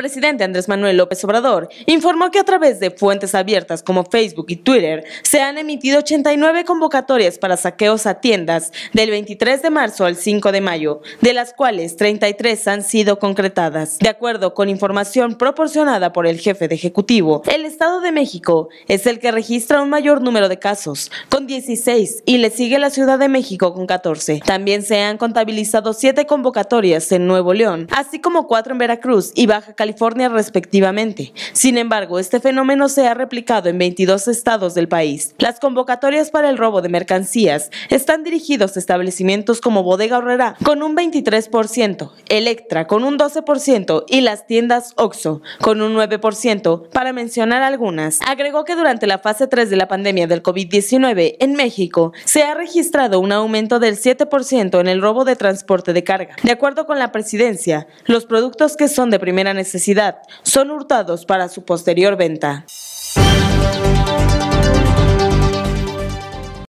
presidente Andrés Manuel López Obrador informó que a través de fuentes abiertas como Facebook y Twitter se han emitido 89 convocatorias para saqueos a tiendas del 23 de marzo al 5 de mayo, de las cuales 33 han sido concretadas. De acuerdo con información proporcionada por el jefe de Ejecutivo, el Estado de México es el que registra un mayor número de casos, 16 y le sigue la Ciudad de México con 14. También se han contabilizado 7 convocatorias en Nuevo León, así como 4 en Veracruz y Baja California respectivamente. Sin embargo, este fenómeno se ha replicado en 22 estados del país. Las convocatorias para el robo de mercancías están dirigidos a establecimientos como Bodega Horrera con un 23%, Electra con un 12% y las tiendas Oxxo con un 9%, para mencionar algunas. Agregó que durante la fase 3 de la pandemia del COVID-19, en México se ha registrado un aumento del 7% en el robo de transporte de carga. De acuerdo con la presidencia, los productos que son de primera necesidad son hurtados para su posterior venta.